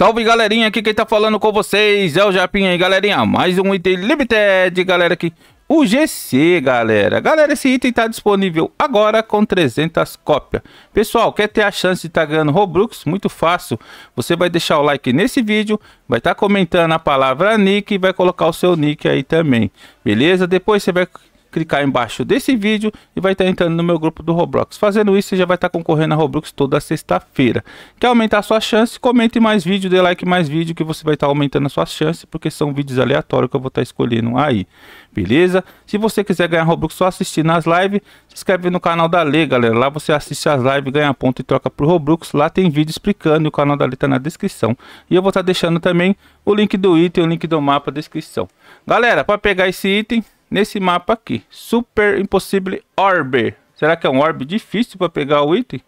Salve galerinha, aqui quem tá falando com vocês é o Japinha aí galerinha, mais um item Limited galera aqui, o GC galera Galera, esse item tá disponível agora com 300 cópias Pessoal, quer ter a chance de estar tá ganhando Robux? Muito fácil, você vai deixar o like nesse vídeo Vai estar tá comentando a palavra nick e vai colocar o seu nick aí também Beleza? Depois você vai clicar embaixo desse vídeo e vai estar entrando no meu grupo do Roblox. Fazendo isso, você já vai estar concorrendo a Roblox toda sexta-feira. Quer aumentar a sua chance? Comente mais vídeo, dê like mais vídeo que você vai estar aumentando a sua chance, porque são vídeos aleatórios que eu vou estar escolhendo aí. Beleza? Se você quiser ganhar Roblox só assistindo as lives, se inscreve no canal da Lê, galera. Lá você assiste as lives, ganha ponto e troca pro Roblox Lá tem vídeo explicando e o canal da Lê tá na descrição. E eu vou estar deixando também o link do item, o link do mapa, descrição. Galera, para pegar esse item, nesse mapa aqui. Super Impossible Orb. Será que é um orb difícil para pegar o item?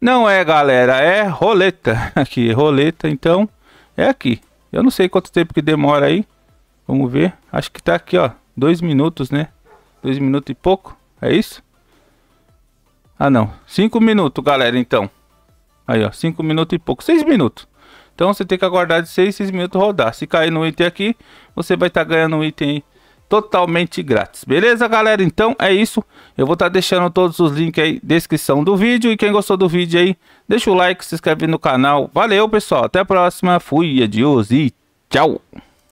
Não é, galera. É roleta. Aqui, roleta. Então, é aqui. Eu não sei quanto tempo que demora aí. Vamos ver. Acho que tá aqui, ó. Dois minutos, né? Dois minutos e pouco. É isso? Ah, não. Cinco minutos, galera, então. Aí, ó. Cinco minutos e pouco. Seis minutos. Então, você tem que aguardar de seis, seis minutos rodar. Se cair no item aqui, você vai estar tá ganhando um item aí totalmente grátis. Beleza, galera? Então é isso. Eu vou estar tá deixando todos os links aí descrição do vídeo. E quem gostou do vídeo aí, deixa o like, se inscreve no canal. Valeu, pessoal. Até a próxima. Fui, adios e tchau.